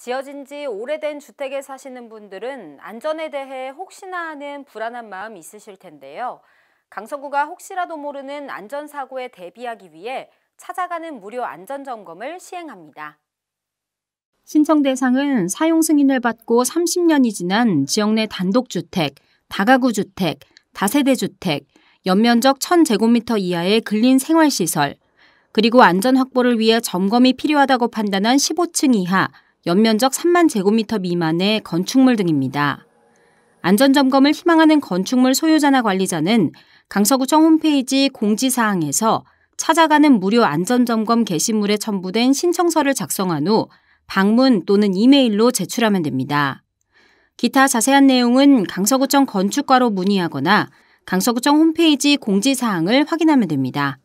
지어진 지 오래된 주택에 사시는 분들은 안전에 대해 혹시나 하는 불안한 마음 있으실 텐데요. 강서구가 혹시라도 모르는 안전사고에 대비하기 위해 찾아가는 무료 안전점검을 시행합니다. 신청 대상은 사용 승인을 받고 30년이 지난 지역 내 단독주택, 다가구 주택, 다세대 주택, 연면적 1000제곱미터 이하의 근린 생활시설, 그리고 안전 확보를 위해 점검이 필요하다고 판단한 15층 이하, 연면적 3만 제곱미터 미만의 건축물 등입니다. 안전점검을 희망하는 건축물 소유자나 관리자는 강서구청 홈페이지 공지사항에서 찾아가는 무료 안전점검 게시물에 첨부된 신청서를 작성한 후 방문 또는 이메일로 제출하면 됩니다. 기타 자세한 내용은 강서구청 건축과로 문의하거나 강서구청 홈페이지 공지사항을 확인하면 됩니다.